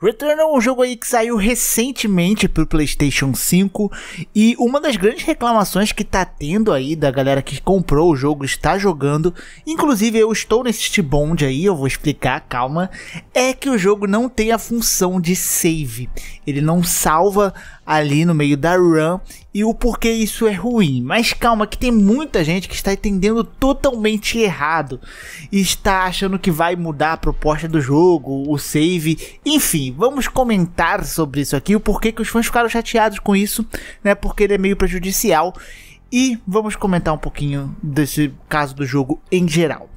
Returnal é um jogo aí que saiu recentemente pro PlayStation 5 e uma das grandes reclamações que tá tendo aí da galera que comprou o jogo, está jogando, inclusive eu estou nesse bonde aí, eu vou explicar, calma, é que o jogo não tem a função de save. Ele não salva ali no meio da run e o porquê isso é ruim. Mas calma, que tem muita gente que está entendendo totalmente errado e está achando que vai mudar a proposta do jogo, o save, enfim vamos comentar sobre isso aqui, o porquê que os fãs ficaram chateados com isso, né? Porque ele é meio prejudicial. E vamos comentar um pouquinho desse caso do jogo em geral.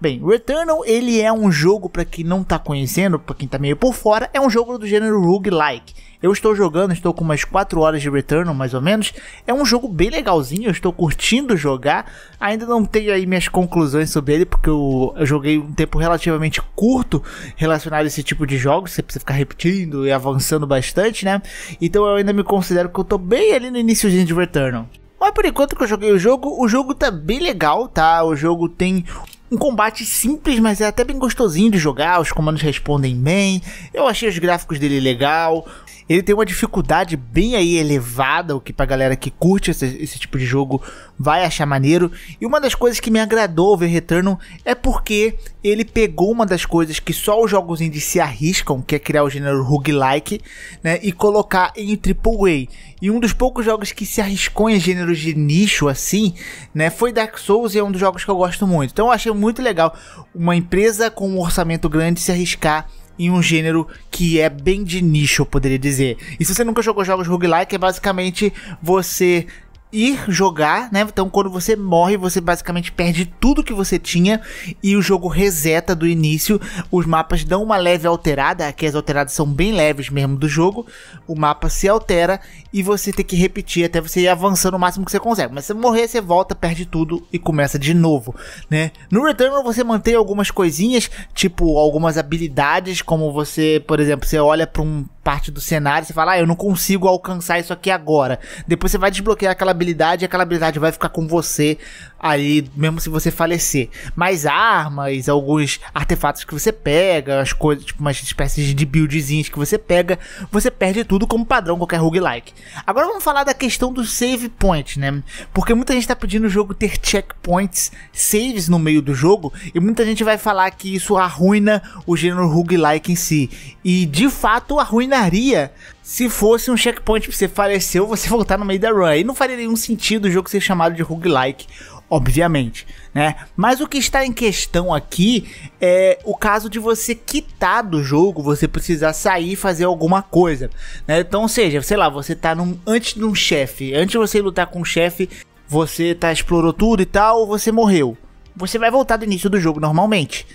Bem, Returnal ele é um jogo para quem não tá conhecendo, para quem tá meio por fora, é um jogo do gênero roguelike. Eu estou jogando, estou com umas 4 horas de Returnal, mais ou menos. É um jogo bem legalzinho, eu estou curtindo jogar. Ainda não tenho aí minhas conclusões sobre ele, porque eu, eu joguei um tempo relativamente curto relacionado a esse tipo de jogo. Você precisa ficar repetindo e avançando bastante, né? Então eu ainda me considero que eu estou bem ali no iníciozinho de Returnal. Mas por enquanto que eu joguei o jogo, o jogo tá bem legal, tá? O jogo tem um combate simples, mas é até bem gostosinho de jogar, os comandos respondem bem. Eu achei os gráficos dele legal, ele tem uma dificuldade bem aí elevada, o que pra galera que curte esse, esse tipo de jogo vai achar maneiro. E uma das coisas que me agradou ver Returnal é porque ele pegou uma das coisas que só os jogos indie se arriscam, que é criar o gênero roguelike, né, e colocar em AAA. E um dos poucos jogos que se arriscou em gêneros de nicho assim, né, foi Dark Souls e é um dos jogos que eu gosto muito. Então eu achei muito legal uma empresa com um orçamento grande se arriscar em um gênero que é bem de nicho, eu poderia dizer. E se você nunca jogou jogos roguelike, é basicamente você ir jogar, né? Então quando você morre, você basicamente perde tudo que você tinha e o jogo reseta do início. Os mapas dão uma leve alterada, aqui as alteradas são bem leves mesmo do jogo. O mapa se altera e você tem que repetir até você ir avançando o máximo que você consegue. Mas se morrer, você volta, perde tudo e começa de novo, né? No Returnal você mantém algumas coisinhas, tipo algumas habilidades, como você, por exemplo, você olha para um parte do cenário, você fala, ah, eu não consigo alcançar isso aqui agora. Depois você vai desbloquear aquela habilidade e aquela habilidade vai ficar com você aí mesmo se você falecer. Mais armas, alguns artefatos que você pega, as coisas, tipo, umas espécies de buildzinhas que você pega, você perde tudo como padrão qualquer roguelike. Agora vamos falar da questão do save point, né? Porque muita gente tá pedindo o jogo ter checkpoints, saves no meio do jogo, e muita gente vai falar que isso arruina o gênero roguelike em si. E de fato arruina combinaria se fosse um checkpoint pra você faleceu, você voltar no meio da run. E não faria nenhum sentido o jogo ser chamado de roguelike, obviamente, né? Mas o que está em questão aqui é o caso de você quitar do jogo, você precisar sair e fazer alguma coisa, né? Então, seja, sei lá, você tá num, antes de um chefe, antes de você lutar com um chefe, você tá explorou tudo e tal, ou você morreu. Você vai voltar do início do jogo normalmente.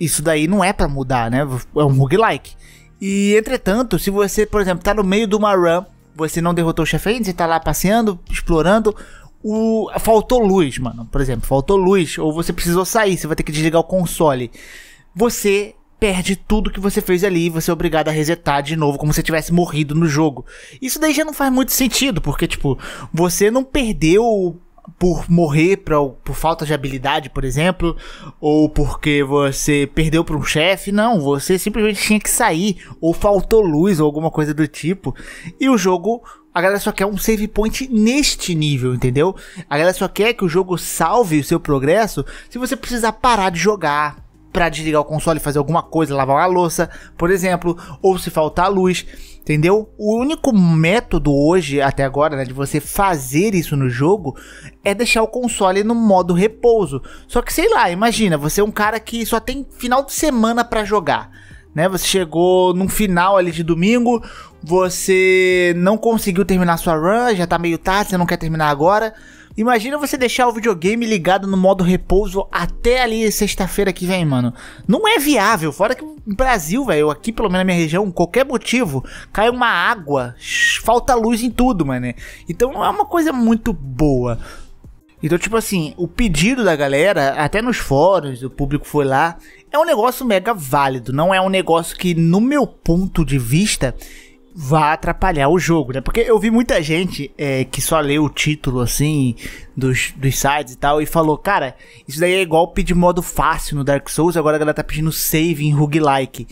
Isso daí não é para mudar, né? É um roguelike. E entretanto, se você, por exemplo, tá no meio de uma run, você não derrotou o chefe ainda, você tá lá passeando, explorando, o faltou luz, mano. Por exemplo, faltou luz ou você precisou sair, você vai ter que desligar o console. Você perde tudo que você fez ali e você é obrigado a resetar de novo, como se tivesse morrido no jogo. Isso daí já não faz muito sentido, porque, tipo, você não perdeu por morrer pra, por falta de habilidade, por exemplo, ou porque você perdeu para um chefe, não, você simplesmente tinha que sair, ou faltou luz, ou alguma coisa do tipo. E o jogo, a galera só quer um save point neste nível, entendeu? A galera só quer que o jogo salve o seu progresso se você precisar parar de jogar, para desligar o console, e fazer alguma coisa, lavar a louça, por exemplo, ou se faltar luz, entendeu? O único método hoje, até agora, né, de você fazer isso no jogo é deixar o console no modo repouso. Só que sei lá, imagina, você é um cara que só tem final de semana para jogar. Né, você chegou num final ali de domingo, você não conseguiu terminar sua run, já tá meio tarde, você não quer terminar agora Imagina você deixar o videogame ligado no modo repouso até ali sexta-feira que vem, mano. Não é viável. Fora que no Brasil, velho, aqui pelo menos na minha região, qualquer motivo, cai uma água, falta luz em tudo, mano. Então não é uma coisa muito boa. Então, tipo assim, o pedido da galera, até nos fóruns, o público foi lá, é um negócio mega válido. Não é um negócio que, no meu ponto de vista, vá atrapalhar o jogo, né? Porque eu vi muita gente é, que só leu o título, assim, dos, dos sites e tal, e falou, cara, isso daí é igual pedir modo fácil no Dark Souls, agora a galera tá pedindo save em roguelike.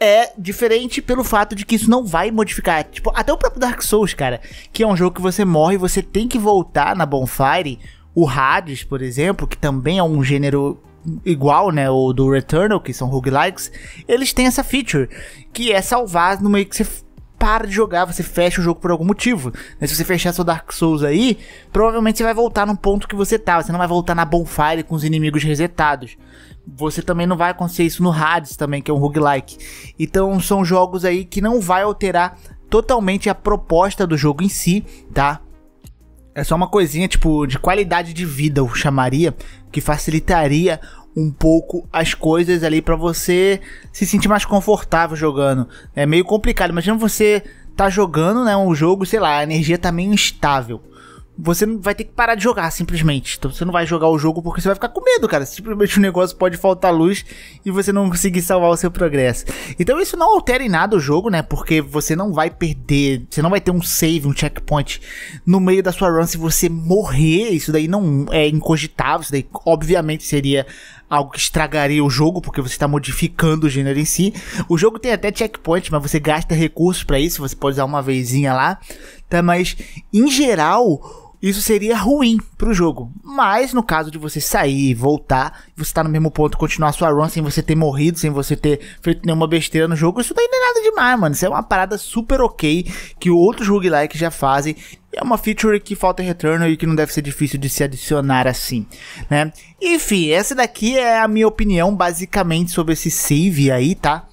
É diferente pelo fato de que isso não vai modificar. Tipo, até o próprio Dark Souls, cara, que é um jogo que você morre e você tem que voltar na Bonfire. O Hades, por exemplo, que também é um gênero igual, né, o do Returnal, que são roguelikes, eles têm essa feature, que é salvar no meio que você para de jogar, você fecha o jogo por algum motivo. Né? Se você fechar seu Dark Souls aí, provavelmente você vai voltar no ponto que você tá. Você não vai voltar na bonfire com os inimigos resetados. Você também não vai acontecer isso no Hades também, que é um roguelike. Então são jogos aí que não vai alterar totalmente a proposta do jogo em si, tá? É só uma coisinha, tipo, de qualidade de vida, eu chamaria, que facilitaria um pouco as coisas ali para você se sentir mais confortável jogando. É meio complicado. Imagina você tá jogando, né, um jogo, sei lá, a energia tá meio instável. Você vai ter que parar de jogar simplesmente. Então você não vai jogar o jogo porque você vai ficar com medo, cara. Simplesmente o negócio pode faltar luz e você não conseguir salvar o seu progresso. Então isso não altera em nada o jogo, né? Porque você não vai perder, você não vai ter um save, um checkpoint no meio da sua run se você morrer. Isso daí não é incogitável, isso daí obviamente seria algo que estragaria o jogo, porque você está modificando o gênero em si. O jogo tem até checkpoint, mas você gasta recursos para isso, você pode usar uma vezinha lá. Tá? Mas, em geral, isso seria ruim para o jogo. Mas, no caso de você sair, voltar, você estar tá no mesmo ponto, continuar sua run sem você ter morrido, sem você ter feito nenhuma besteira no jogo, isso daí não é nada demais, mano. Isso é uma parada super ok que outros roguelikes já fazem é uma feature que falta em e que não deve ser difícil de se adicionar assim, né? Enfim, essa daqui é a minha opinião basicamente sobre esse save aí, tá?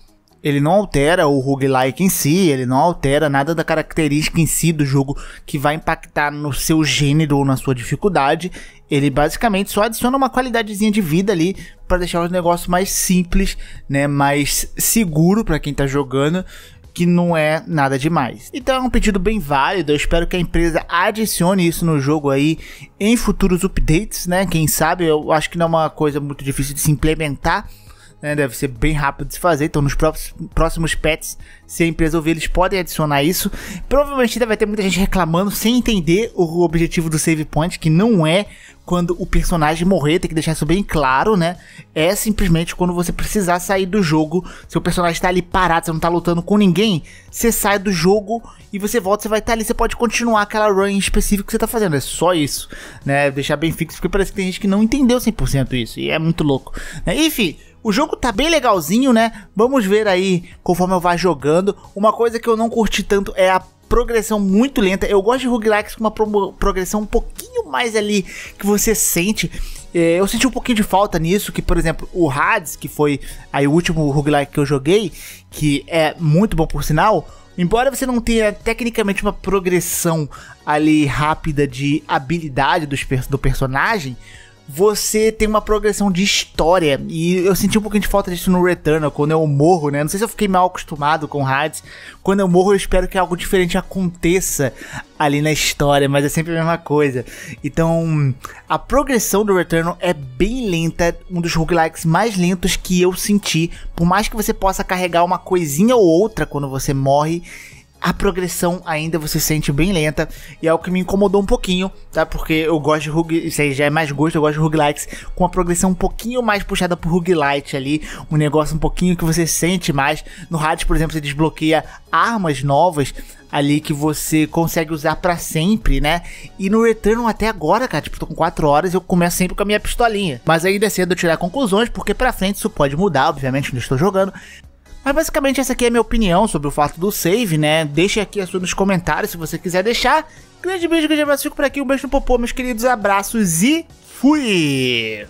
Ele não altera o roguelike em si, ele não altera nada da característica em si do jogo que vai impactar no seu gênero ou na sua dificuldade. Ele basicamente só adiciona uma qualidadezinha de vida ali para deixar o negócio mais simples, né, mais seguro para quem tá jogando que não é nada demais. Então é um pedido bem válido, eu espero que a empresa adicione isso no jogo aí em futuros updates, né? Quem sabe, eu acho que não é uma coisa muito difícil de se implementar, né, deve ser bem rápido de se fazer. Então, nos próximos pets, se a empresa ouvir, eles podem adicionar isso. Provavelmente ainda vai ter muita gente reclamando sem entender o objetivo do save point, que não é quando o personagem morrer, tem que deixar isso bem claro, né? É simplesmente quando você precisar sair do jogo. Seu personagem está ali parado, você não está lutando com ninguém, você sai do jogo e você volta, você vai estar tá ali, você pode continuar aquela run específica que você está fazendo. É só isso, né? Deixar bem fixo, porque parece que tem gente que não entendeu 100% isso e é muito louco. Né? Enfim, o jogo tá bem legalzinho, né? Vamos ver aí conforme eu vá jogando. Uma coisa que eu não curti tanto é a progressão muito lenta. Eu gosto de roguelikes com uma pro progressão um pouquinho mais ali que você sente. É, eu senti um pouquinho de falta nisso, que por exemplo, o Hades, que foi aí o último roguelike que eu joguei, que é muito bom por sinal, Embora você não tenha tecnicamente uma progressão ali rápida de habilidade dos, do personagem, você tem uma progressão de história. E eu senti um pouquinho de falta disso no Returnal, quando eu morro, né? Não sei se eu fiquei mal acostumado com Hades. Quando eu morro, eu espero que algo diferente aconteça ali na história, mas é sempre a mesma coisa. Então, a progressão do Returnal é bem lenta, um dos roguelikes mais lentos que eu senti. Por mais que você possa carregar uma coisinha ou outra quando você morre, a progressão ainda você sente bem lenta e é o que me incomodou um pouquinho, tá? Porque eu gosto de rug, isso aí já é mais gosto, eu gosto de lights com a progressão um pouquinho mais puxada pro roguelite ali, um negócio um pouquinho que você sente mais. No Hades, por exemplo, você desbloqueia armas novas ali que você consegue usar para sempre, né? E no Return até agora, cara, tipo, tô com 4 horas, eu começo sempre com a minha pistolinha. Mas ainda é cedo eu tirar conclusões, porque para frente isso pode mudar, obviamente, não estou jogando. Mas basicamente essa aqui é a minha opinião sobre o fato do save, né? Deixe aqui a sua nos comentários se você quiser deixar. Grande beijo, grande abraço, fico por aqui. Um beijo no popô, meus queridos, abraços e fui!